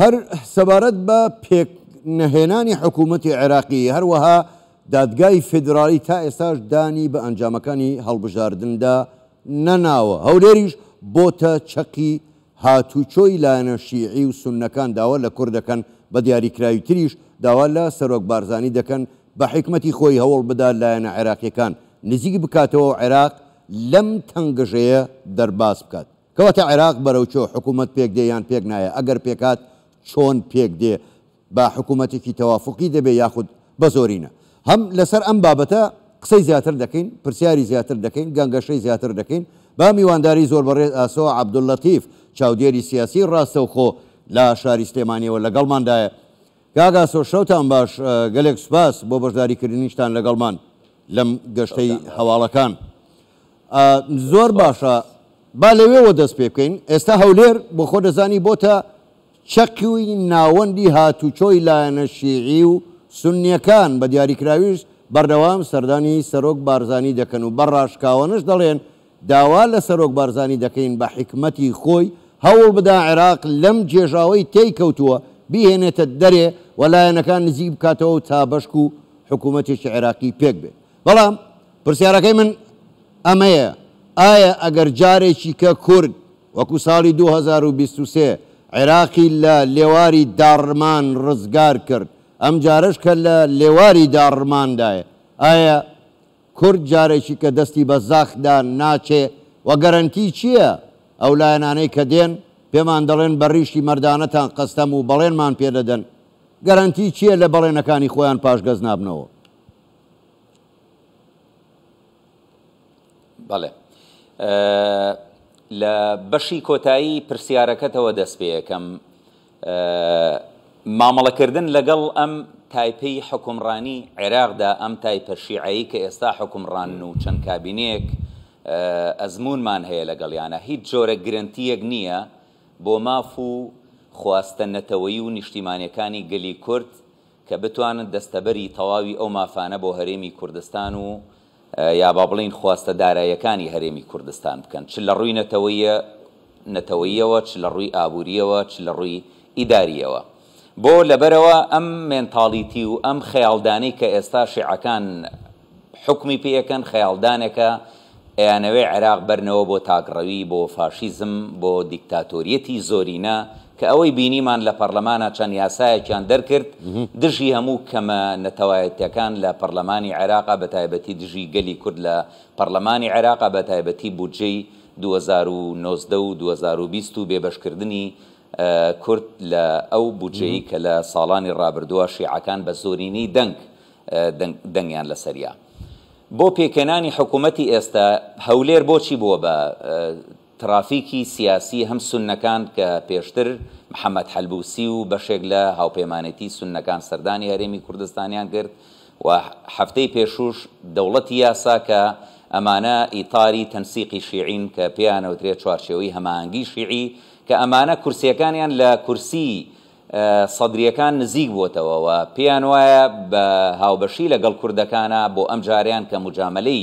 هەر سەبارەت بە پێک نەهێنانی حکوومەتی عێراقی هەروەها دادگای فدرالی تا ئێستاش دانی بە ئەنجامەکانی هەڵبژاردندا نەناوە هەولێریش بۆتە چەقی هاتوچۆی لایەنە شیعی و سونەکان داوا لە کوور دەکەن بە دیاریکراوی تریش داوا لە سەرۆک بارزانانی دەکەن بە حکمەتی خۆی هەوڵ بدا لایەنە عێراقیەکان نزیک بکاتەوە عێراق لەم تەنگەژەیە دەرباز بکات کەواتە عێراق بەرەو چۆ حکوومەت پێک دێیان پێک نایە ئەگەر پێکات چۆن پێک دێ با حکوومەتێکی تەوافقی دەبێ یاخود بە زۆرینە هەم لەسەر ئەم بابەتە قسەی زیاتر دەکەین پرسیاری زیاتر دەکەین گەنگەشەی زیاتر دەکەین با میوانداری زۆر بەڕێز ئاسەوە عبدولەتیف چاودێری سیاسی ڕاستە و خۆ لا شاری سلێمانیەوە لەگەڵماندایە کاگا سۆ شەوتان باش گەلێک سوپاس بۆ بەشداریکردنیشتان لەگەڵمان لەم گەشتەی هەواڵەکان زۆر باشە با لەوێەوە دەست پێ بکەین ئێستا هەولێر بۆ خۆ دەزانی بۆتە چەکوی ناوەندی هاتوچۆی لایەنە شیعی و سنیەکان بە دیاریکراویش بەردەوام سەردانی سەرۆک بارزانانی دەکەن و بەڕاشکاوەنش دەڵێن داوا لە سەرۆک بارزانانی دەکەین بە حکمەتی خۆی هەوڵ بدا عێراق لەم جێژاوەی تێککەوتووە بهێنێتە دەرێ وەلایەنەکان نزیب بکاتەوە و تا بەشک و حکوومەتێکی عێراقی پێک بێت بەڵام پرسیارەکەی من ئەمەیە ئایا ئەگەر جارێکی کە کورد وەکو ساڵی 2023 عێراقی لە لێواری داڕمان ڕزگار کرد ئەم جارش کە لە لێواری داڕماندایە ئایا کورد جارێکی کە دەستی بە زاخدا ناچێ وە گەرنتی چییە؟ ئەو لایەنانەی کە دێن پێمان دەڵێن بەڕیشی مردانەتان قەستەم و بەڵێنمان پێدەدەن گەرنتی چییە لە بەڵێنەکانی خۆیان پاشگەز نابنەوە بەڵێ. لە بەشی کۆتایی پرسیارەکەتەوە دەست پێەکەم مامەڵەکردن لەگەڵ ئەم تایپەی حکومڕانی عێراقدا ئەم تایپە شیعایی کە ئێستا حکومڕان و چەند کابینەیەک ئەزمونمان هەیە لەگەڵ یانە هیچ جۆرە گرنتیەک نییە بۆ ماف و خواستە نەتەوەی و نیشتیمانەکانی گەلی کورد کە بتوانن دەستەبەری تەواوی ئەو مافانە بۆ هەرێمی کوردستان و یا با بڵین خواستە دارایەکانی هەرێمی کوردستان بکەن چ لە ڕووی نەتەوەیە نەتەوەیەوە چ لە ڕووی ئابوووریەوە چ لە ڕووی ئیداریەوە بۆ لەبەرەوە ئەم مێنتاڵیتی و ئەم خەیاڵدانی کە ئێستا شیعەکان حکمی پێەکەن خەیاڵدانەکە ئەیانەوەی عێراق بەرنەوە بۆ تاگڕەوی بۆ فاشیزم بۆ دیکتاتۆریەتی زۆرینە کە ئەوەی بینیمان لە پەرلەمانە چەند یاسایەکیان دەرکرد دژی هەموو کەمە نەتەوایەتەکان لە پەرلەمانی عێراقا بە تایبەتی دژی گەلی کورد لە پەرلەمانی عێراقا بە تایبەتی بودجەی 2019 و 2020 و بێبشکردنی کورد لە ئەو بودجەی کە لە ساڵانی ڕابردووە شیعەکان بە زۆرینی دەنگ دەنگیان لە سەریا. بۆ پێکەنانی حکوومەتتی ئێستا هەولێر بۆچی بووە بە ترافیکی سیاسی هەم سونەکان کە پێشتر محەممەد حەلبوسی و بەشێک لە هاوپەیمانەتی سونەکان سەردانی هەرێمی کوردستانیان کرد و هەفتەی پێشوش دەوڵەتی یاسا کە ئەمانە ئیتاری تەنسیقی شیعین کە پێیانەوترێت چوارچێەوەی هەماهنگگی شیعی کە ئەمانە کورسیەکانیان لە کورسی سەدرریەکان نزیک بۆتەوەەوە پێیان وایە بە هاوبەشی لەگەڵ کوردەکانە بۆ ئەم جاریان کە مجاامەی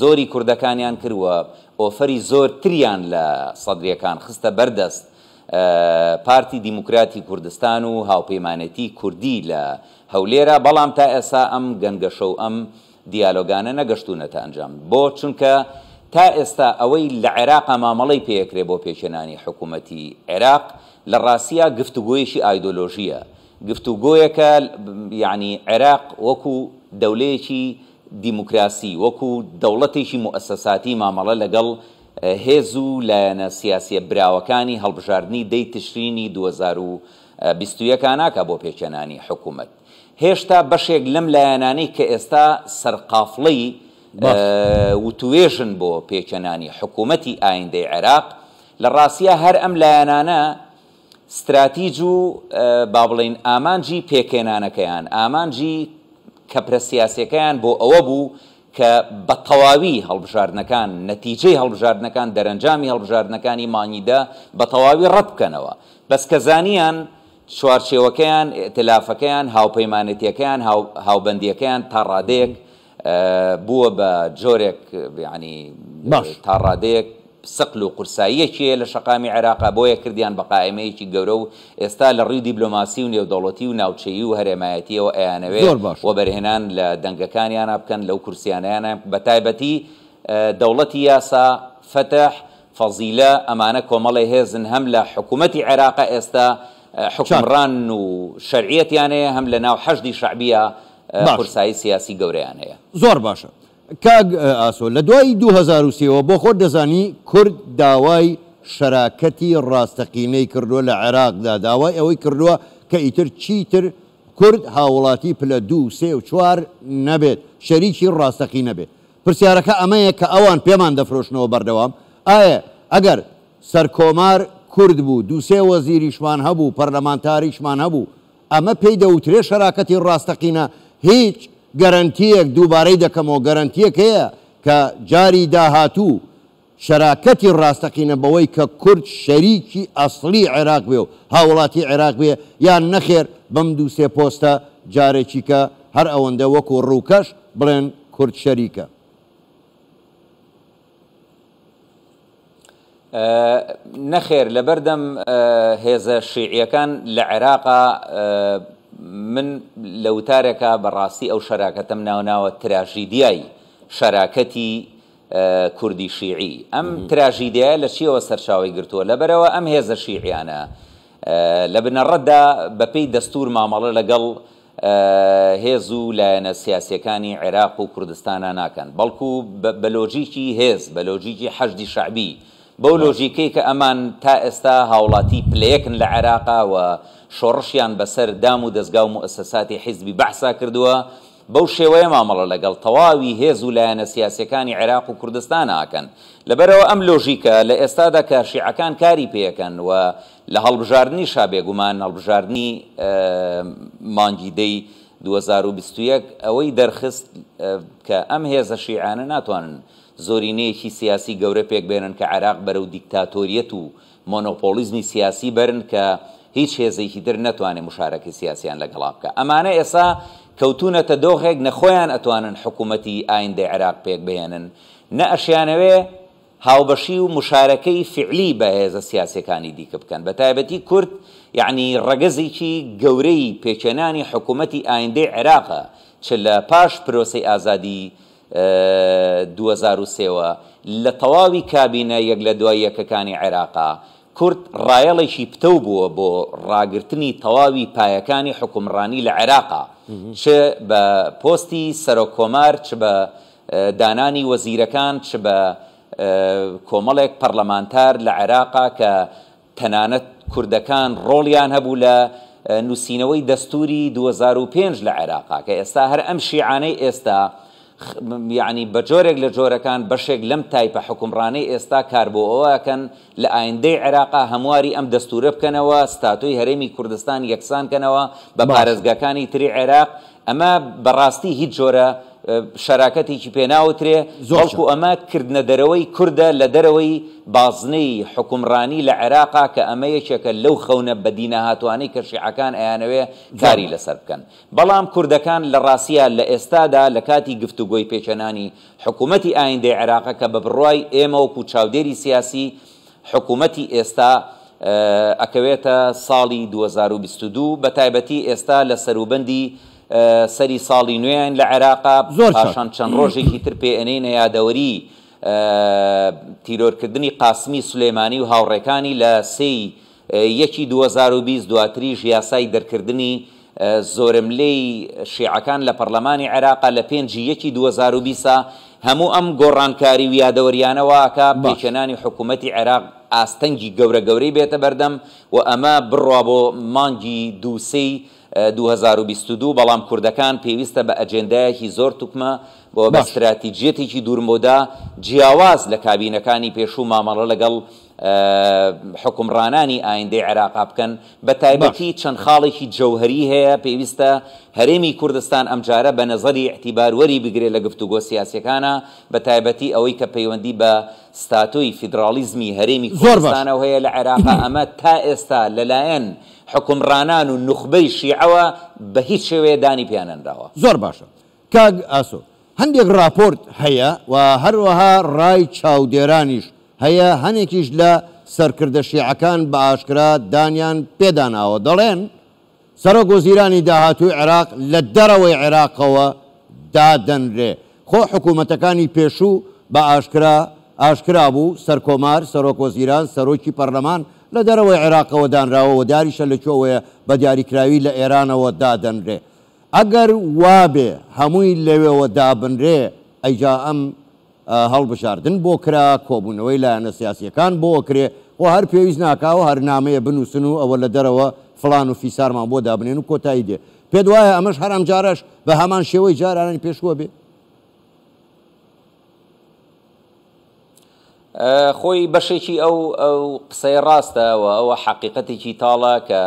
زۆری کوردەکانیان کردووە ئۆفەری زۆرتریان لە سەدرریەکان خستە بەردەست پارتی دیموکراتی کوردستان و هاوپەیمانەتی کوردی لە هەولێرە بەڵام تا ئێسا ئەم گەنگەشە و ئەم دیالۆگانە نەگەشتونەتە ئەنجام بۆ چونکە تا ئێستا ئەوەی لە عێراق مامەڵی پێکرێ بۆ پێشێنانی حکوومەتی عێراق لە ڕاستیا گفتوگویشی ئایدۆلۆژیە گفتوگۆیەکە یعنی عێراق وەکو دەولەیەکی دیموکراسی وەکو دەوڵەتێکی مؤسەساتی مامەڵە لەگەڵ هێز و لایەنە سیاسیە براوەکانی هەڵبژاردننی دەی تشرینی 2021 ناکە بۆ پێچێنانی حکوومەت. هێشتا بەشێک لەم لایەنانەی کە ئێستا سەرقافڵەی وتوێژن بۆ پێچەنانی حکوومەتی ئایندەی عێراق لە ڕاستە هەر ئەم لایەنانە استراتیج و با بڵین ئامانجی پێکێنانەکەیان ئامانجی کە پرسیاسەکەیان بۆ ئەوە بوو کە بە تەواوی هەڵبژاردنەکان نەتیجەی هەڵبژاردنەکان دەرەنجامی هەڵبژاردنەکانی مانیدا بە تەواوی ڕەت بکەنەوە بەس کە زانیان چوارچێوەکەیان تلافەکەیان هاوپەیمانەتیەکەیان هاوبندیەکەیان تا ڕادەیەک بووە بە جۆرێک ینی تاڕادەیەک سەقل و قورساییەکیە لە شقامی عێراقا بۆیە کردیان بەقائمەیەکی گەورە و ئێستا لە ڕووی دیبلۆماسی و نێودەوڵەتی و ناوچەیی و هەرێمایەتیەوە ئەیانەوێت وە بەرهێنان لە دەنگەکانیانە بکەن لەو کورسیانیانە بەتایبەتی دەوڵەتی یاسا فتح فەزیلە ئەمانە کۆمەڵی هێزن هەم لە حکوومەتتی عێراقا ئێستا حکمڕان و شەرعەتیان هەیە هەم لە ناو حەشدی شعبیە قورسایی سیاسی گەوریان هەیە زۆر باشە کاگ ئاسۆ لە دوای 2023ەوە بۆ خۆ دەزانی کورد داوای شراکەتی ڕاستەقینەی کردووە لە عێراقدا داوای ئەوەی کردووە کە ئیتر چیتر کورد هاوڵاتی پلە دو سێ و چوار نەبێت شەریکی ڕاستەقی نەبێت پرسیارەکە ئەمەیە کە ئەوان پێمان دەفرۆشنەوە بەردەوام ئایا ئەگەر سەرکۆمار کورد بوو دووسێ وەزیریشمان هەبوو پەرلەمانتاریشمان هەبوو ئەمە پێی دەوترێ شراکەتی ڕاستەقینە هیچ گەرنتیەک دووبارەی دەکەمەوە گەرنتیەک هەیە کە جاری داهاتوو شراکەتی ڕاستەقینە بەوەی کە کورد شەریکی ئەسلی عێراق بێ و هاوڵاتی عێراق بێ یان نەخێر بەم دوو سێ پۆستە جارێکی کە هەر ئەوەندە وەکو ڕووکەش بڵێن کورد شەریکە. نەخێر لەبەردەم هێزە شیعیەکان لە عێراقا من لەوتارێکە بەڕاستی ئەو شەراکەتم ناوناوە تراژیدیایی شەراکەتی کوردی شیعی ئەم تراژیدیای لە چیەوە سەرچاوی گرتووە لەبەرەوە ئەم هێزە شیعیانە لە بنەڕەتدا بەپی دەستور مامەڵە لەگەڵ هێز و لایەنە سیاسەکانی عێراق و کوردستانە ناکەن بەڵکو بەلۆژیکی هێز بەلۆژیکی حەشدی شعبی بەو لۆژیکەی کە ئەمان تا ئێستا هاوڵاتی پلەیەکن لە عێراقا و شۆڕشیان بەسەر دام و دەستگا و مؤسساتی حیزبی بەحسا کردووە بەو شێوەیە مامەڵە لەگەڵ تەواوی هێز و لایەنە سیاسەکانی عێراق و کوردستان ئاکەن لەبەرەوە ئەم لۆژیکە لە ئێستادا کە شیعەکان کاری پێەکەن و لە هەڵبژاردننی شابێگومان هەڵبژاردننی مانگیدەی 2021 ئەوەی دەرخست کە ئەم هێزە شیعانە ناتوانن زۆرینەیەکی سیاسی گەورە پێک بێنن کە عراق بەرەو دیکتاتۆریەت و مۆنۆپۆلیزمی سیاسی بەرن کە هیچ هێزێکی در ناتوانێت مشارەکی سیاسیان لەگەڵا بکە ئەمانە ئێسا کەوتونەتە دۆخێک نەخۆیان ئەتوانن حکوومەتی ئایندە عێراق پێک بێنن نە ئەشیانەوێ هاوبەشی و مشارەکەی فعلی بە هێزە سیاسەکانی دیکە بکەن بە تایبەتی کورد یعنی ڕگەزێکی گەورەی پێچێنانی حکوومەتی ئایندەی عێراقە چ لە پاش پرۆسی ئازادی 2023 لە تەواوی کابینە یەک لە دوای یەکەکانی عێراقا کورد ڕایەڵێکی پتە بووە بۆ ڕاگررتنی تەواوی پایەکانی حکومڕانی لە عێراقا چ بە پۆستی سەرۆکۆمار چ بە دانانی وەزیرەکان چ بە کۆمەڵێک پەرلەمانتار لە عێراقا کە تەنانەت کوردەکان ڕۆڵیان هەبوو لە نووسینەوەی دەستوری 2005 لە عێراقا کە ئێستا هەر ئەم شیعانەی ئێستا یعنی بە جۆرێک لە جۆرەکان بەشێک لەم تایپە حکومڕانەی ئێستا کار بۆ ئەوەکەن لە ئایندەی عێراقا هەمواری ئەم دەستورە بکەنەوە ستاتوی هەرێمی کوردستان یەکسانکەنەوە بە پارێزگەکانی تری عێراق ئەمە بەڕاستی هیچ جۆرە شراکەتێکی پێناوترێ زۆڵکو ئەمە کردنە دەرەوەی کووردە لە دەرەوەی بازنەی حکومڕانی لە عێراقا کە ئەمە یەکێکە لەو خەونە بەدینە هاتوانەی کە شیعەکان ئەیانەوێ کاری لەسەر بکەن بەڵام کوردەکان لە ڕاستە لە ئێستادا لە کاتی گفتوگۆی پێچەنانی حکوومەتتی ئایندەی عێراقە کە بە بڕوای ئێمە وکو چاودێری سیاسی حکوومەتتی ئێستا ئەکەوێتە ساڵی 2022 بە تایبەتی ئێستا لە سەروبندی سەری ساڵی نوێن لە عێراقا زۆر پاشان چەند ڕۆژێکی تر پێێنەی نەیادەوەری تیرۆرکردنی قاسمی سلێمانی و هاوڕێکانی لە سی یەکی 2020 دواتری ژیاسای دەرکردنی زۆرملەی شیعەکان لە پەرلەمانی عێراقا لە پێنجی یەکی 2020 هەموو ئەم گۆڕانکاری و یادەوەریانەوەکە بەکێنانی حکوومەتتی عێراق ئاستەنگی گەورە گەورەی بێتە بەردەم و ئەمە بڕوا بۆ مانگی دووسی 2022 بەڵام کوردەکان پێویستە بە ئەجندایەکی زۆر توکمە بۆ بە استراتیجێتێکی دوورمۆدا جیاواز لە کابینەکانی پێشوو مامەڵە لەگەڵ حکمڕانانی ئایندەی عێراقا بکەن بە تایبەتی چەند خاڵێکی جەوهری هەیە پێویستە هەرێمی کوردستان ئەمجارە بە نەزەری احتیباروەری بگرێت لە گفتوگۆ سیاسەکانە بە تایبەتی ئەوەی کە پەیوەندی بە ستاتۆی فیدراالیزمی هەرێمی کوردستانەوە هەیە لە عێراقا ئەمە تا ئێستا لەلایەن حکمڕانان و نخبەی شیعەوە بە هیچ شێوەیە دانی پیانەنداوە زۆر باشە کاگ ئاسۆ هەندێک راپۆرت هەیە و هەروەها ڕای چاودێرانیش هەیە هەنێکیش لە سەرکردە شیعەکان بە ئاشکرا دانیان پێداناوە دەڵێن سەرۆک وەزیرانی داهاتوی عێراق لە دەرەوەی عێراقەوە دادەنرێ خۆ حکوومەتەکانی پێشوو بە ئاشکرا ئاشکرا بوو سەرکۆمار سەرۆک وەزیران سەرۆکی پەرلەمان لە دەرەوەی عێراقەوە دانراوەوە داریشە لە چۆوەیە بە دیاریکراوی لە ئێرانەوە دادەنرێ ئەگەر وابێ هەمووی لەوێەوە دابنرێ ئەیجا ئەم هەڵبژاردن بۆ کرا کۆبوونەوەی لایەنە سیاسیەکان بۆ ئەکرێ و هەر پێویست ناکاوە هەرنامەیە بنووسن و ئەوە لە دەرەوە فلان و فیسارمان بۆ دابنێن و کۆتایی دێ پێ دوایە ئەمەش هەرام جارش بە هەمان شێوەی جارانی پێشوە بێ خۆی بەشێکی ئەو ئەو قسەی ڕاستەوە ئەوە حقیقەتێکی تاڵە کە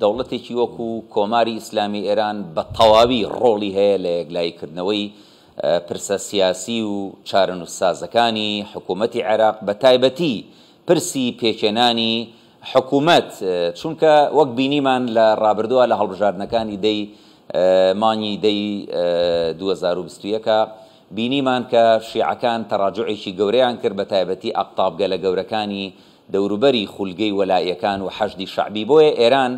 دەوڵەتێکی وەکو کۆماری ئیسلامی ئێران بە تەواوی ڕۆڵی هەیە لە یەکلایکردنەوەی پرسە سیاسی و چارەنووسسازەکانی حکوومەتتی عێراق بە تایبەتی پرسی پێکێنانی حکوومەت چونکە وەک بینیمان لە ڕابردووە لە هەڵبژاردنەکانی دەی مانی دەی 2021 بینیمان کە شیعەکان تەراجعێکی گەورەیان کرد بە تایبەتی ئەقتابگە لە گەورەکانی دەوروبەری خولگەی وەلایەکان و حەشدی شعبی بۆیە ئێران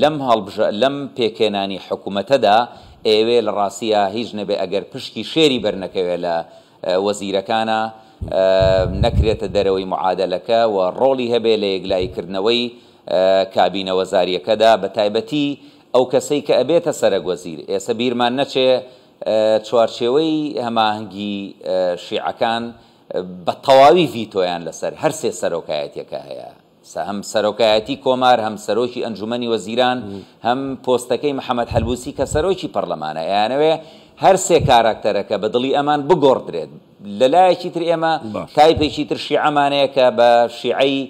لەم هەڵبژ لەم پێکێنانی حکوومەتەدا ئێوێ لە ڕاستە هیچ نەبێ ئەگەر پشکی شێری بەرنەکەوێت لە وەزیرەکانە نەکرێتە دەرەوەی معادلەکە و ڕۆڵی هەبێ لە یەکلاییکردنەوەی کابینە وەزاریەکەدا بە تایبەتی ئەو کەسەی کە ئەبێتە سەرک وەزیر ئێستا بیرمان نەچێ چوارچێوەی هەماهنگگی شیعەکان بە تەواوی ڤیتۆیان لەسەر هەر سێ سەرۆکایەتەکە هەیە هەم سەرۆکایەتی کۆمار هەم سەرۆکی ئەنجومی وەزیران هەم پۆستەکەی محەممەد هەلبوسی کە سەرۆکی پەرلەمانە یانەوەێ هەر سێ کاراکتەرەکە بە دڵی ئەمان بگۆڕدرێت لەلایەکی تر ئێمە تایپێکی ترشی ئەمانەیە کە بە شیعایی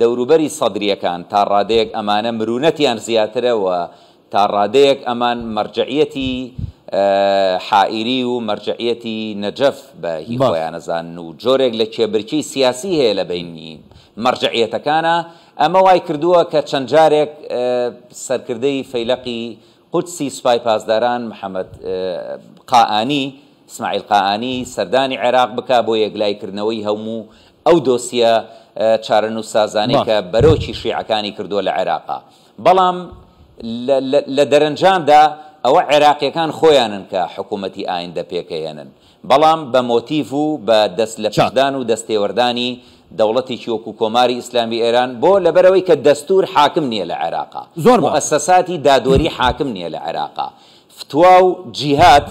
دەوروبەری سەدرریەکان تا ڕادەیەک ئەمانە مرونەتیان زیاترەوە تا ڕادەیەک ئەمان مەرجعەتی حائری و مەرجعەتی نەجەف بە هیخۆیانەزان و جۆرێک لە کێبرکی سیاسی هەیە لە بینیم. مەرجعەتەکانە ئەمە وای کردووە کە چەند جارێک سەرکردەی فەیلقی قوتسی سوپای پاسداران محەممەد قاانی اسماعیل قاانی سەردانی عێراق بک بۆ یەکلایکردنەوەی هەموو ئەو دۆسیە چارن و سازانی کە بەرۆکی شیعەکانی کردووە لە عێراقا بەڵام لە دەرەنجامدا ئەوە عێراقیەکان خۆیانن کە حکوومەتی ئایندە پێکەهێنن بەڵام بە مۆتیف و بە دەست لە چدان و دەستێوەردانی دەوڵەتێکی وەکو کۆماری ئیسلامی ئێران بۆ لەبەرەوەی کە دەستور حاکم نییە لە عێراقا زۆر ئەسەساتی دادوەری حاکم نییە لە عێراقا فتوا و جیهات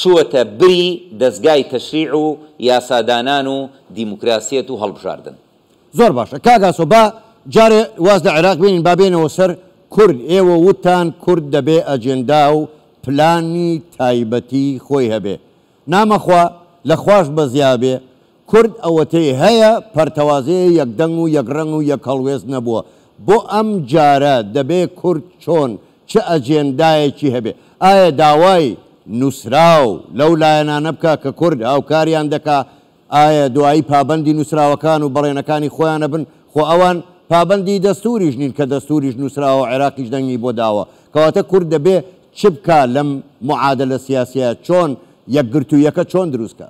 چوەتە بری دەستگای تەشریع و یاسادانان و دیموکراسیەت و هەڵبژاردن زۆر باشە کاگاسۆ با جارێ واز لە عێراق بینین بابێنەوە سەر کورد ئێوە وتان کورد دەبێ ئەجێندا و پلانی تایبەتی خۆی هەبێ نامەخوا لە خوۆش بەزیابێ کورد ئەوەتەی هەیە پەرتەوازەیە یەکدەنگ و یەکڕنگ و یەکەڵوێز نەبووە بۆ ئەم جارە دەبێ کورد چۆن چه ئەجێندایەکی هەبێ ئایا داوای نووسرا و لەو لایەنانە بکە کە کورد ئاوکاریان دەکا ئایا دوایی پابندی نووسراوەکان و بەڕێنەکانی خۆیانە بن خۆ ئەوان پابندی دەستوریش نین کە دەستوریش نووسراوە عێراقیش دەنگی بۆ داوە کەواتە کورد دەبێ چ بکە لەم معادە لە سیاسە چۆن یەکگرتوویەکە چۆن دروستکە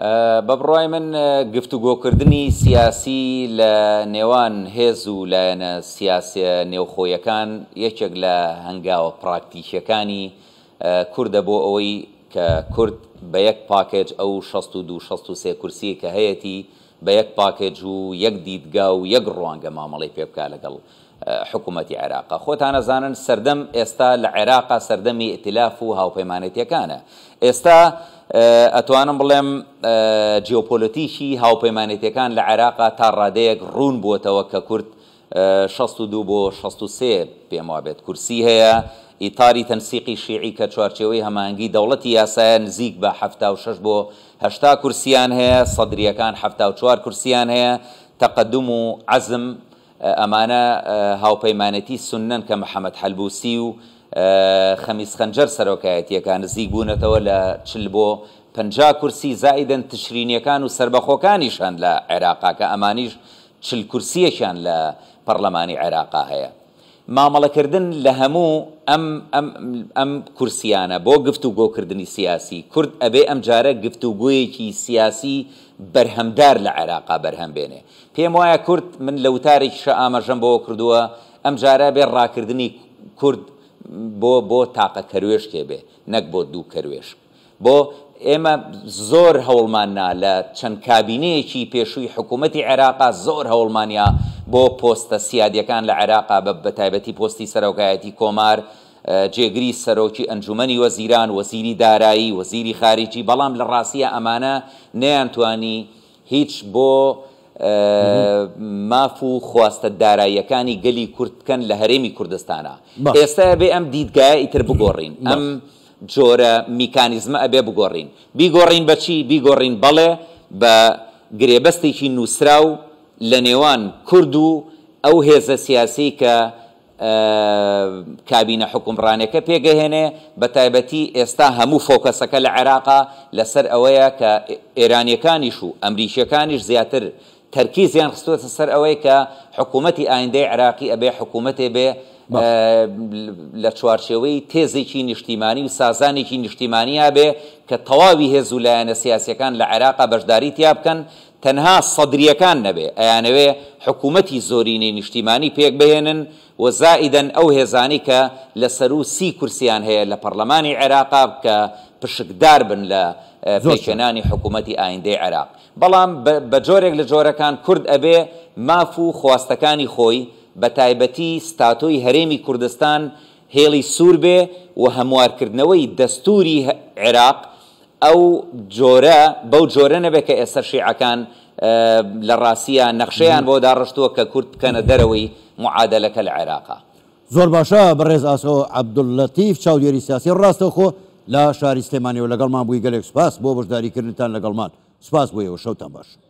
بە بڕای من گفتوگۆکردنی سیاسی لە نێوان هێز و لایەنە سیاسی نێوخۆیەکان یەکێک لە هەنگاوە پراکتیشەکانی کووردە بۆ ئەوەی کە کورد بە یەک پاکێج ئەو 16 کورسی کە هەیەی بە یەک پاکێج و یەک دیدگا و یەک ڕوانگە مامەڵی پێ بکە لەگەڵ حکوومەتتی عێراقا خۆتانە زانن سەردەم ئێستا لە عێراقا سەردەمی ئتیلاف و هاوپەیمانەتیەکانە ئێستا ئەتوانم بڵێم جیۆپۆلەتیشی هاوپەیمانێتەکان لە عێراقا تا ڕادەیەک ڕوون بووتەوە کە کورد 16 بۆ 16 پێم وابێت کورسی هەیە ئیتاری تەنسیقی شیعی کە چوارچەوەی هەمانگی دەوڵەتی یاسایە نزیک بە 76 بۆ هشتا کورسیان هەیە سەدرریەکان 4 کورسیان هەیە تەقدم و عزم ئەمانە هاوپەیمانەتی سنن کە محەممەد هەلبوسی و خەمیس خەنجەر سەرۆکایەتیەکان نزیک بوونەتەوە لە چل بۆ پجا کورسی زائیدەن تشرینیەکان و سربەخۆکانیشان لە عێراقاکە ئەمانیش چل کورسیەشان لە پەرلەمانی عێراقا هەیە. مامەڵەکردن لە هەموو ئەم کورسیانە بۆ گفت و گۆکردنی سیاسی کورد ئەبێ ئەم جارە گفت و گویەکی سیاسی بەرهەمدار لە عێراقا بەرهەم بێنێ پێم وایە کورد من لە وتارێکیشە ئاماژەم بۆەوە کردووە ئەم جارە بێ ڕاکردنی کورد بۆ بۆ تاقە کەروێشکێ بێ نەک بۆ دوو کەروێش بۆ ئێمە زۆر هەوڵماننا لە چەند کابینەیەکی پێشووی حکوومەتتی عێراقا زۆر هەوڵمانیا بۆ پۆستە سیادەکان لە عێراقا بە بەتایبەتی پۆستی سەرۆکایەتی کۆمار جێگری سەرۆکی ئەنجومی وەزیران وەزیری دارایی وەزیری خارجی بەڵام لە ڕاستیە ئەمانە نەیانتوانی هیچ بۆ ماف و خواستە داراییەکانی گەلی کورتکەن لە هەرێمی کوردستانە ئێستا بێ ئەم دیدگایە ئیتر بگۆڕین ئەم جۆرە میکانیزمە ئەبێ بگۆڕین بیگۆڕین بەچی بیگۆڕین بەڵێ بە گرێبەستێکی نووسرا و لە نێوان کورد و ئەو هێزە سیاسی کە کابینە حکومڕانەکە پێگەهێنێ بە تایبەتی ئێستا هەموو فۆکەسەکە لە عێراقا لەسەر ئەوەیە کە ئێرانیەکانیش و ئەمریکیەکانیش زیاتر تەرکیزیان خستوتە سەر ئەوەی کە حکوومەتتی ئایندەی عراقی ئەبێ حکوومەتێ بێ لە چوارچەوەی تێزێکی نیشتیمانی و سازانێکی نیشتیمانیا بێ کە تەواوی هێز و لایەنە سیاسەکان لە عێراقا بەشداری تیا بکەن تەنها سەدرریەکان نەبێ ئەیانەوێ حکوومەتتی زۆرینەی نیشتیمانی پێک بهێنن و زائیدەن ئەو هێزانی کە لە سەر و سی کورسیان هەیە لە پەرلەمانی عێراقا بکە پشکدار بن لە پێکێنانی حکوومەتتی ئایندەی عراق بەڵام بە جۆرێک لە جۆرەکان کورد ئەبێ ماف و خواستەکانی خۆی بە تایبەتی ستاتۆی هەرێمی کوردستان هێڵی سوور بێ و هەموارکردنەوەی دەستوری عێراق ئەو جۆرە بەو جۆرە نەبێت کە ئێستا شیعەکان لە ڕاستە نەخشەیان بۆ داڕشتووە کە کورد بکەنە دەرەوەی معادلەکە لە عێراقا زۆر باشە بەڕێز ئاسۆ عبدوللتیف چاودێری سیاسی ڕاستەخۆ لا شاری سلێمانی و لەگەڵمان بووی گەلێک سپاس بۆ بەشداریکردنتان لەگەڵمان سپاس بۆیەوە شەوتان باش.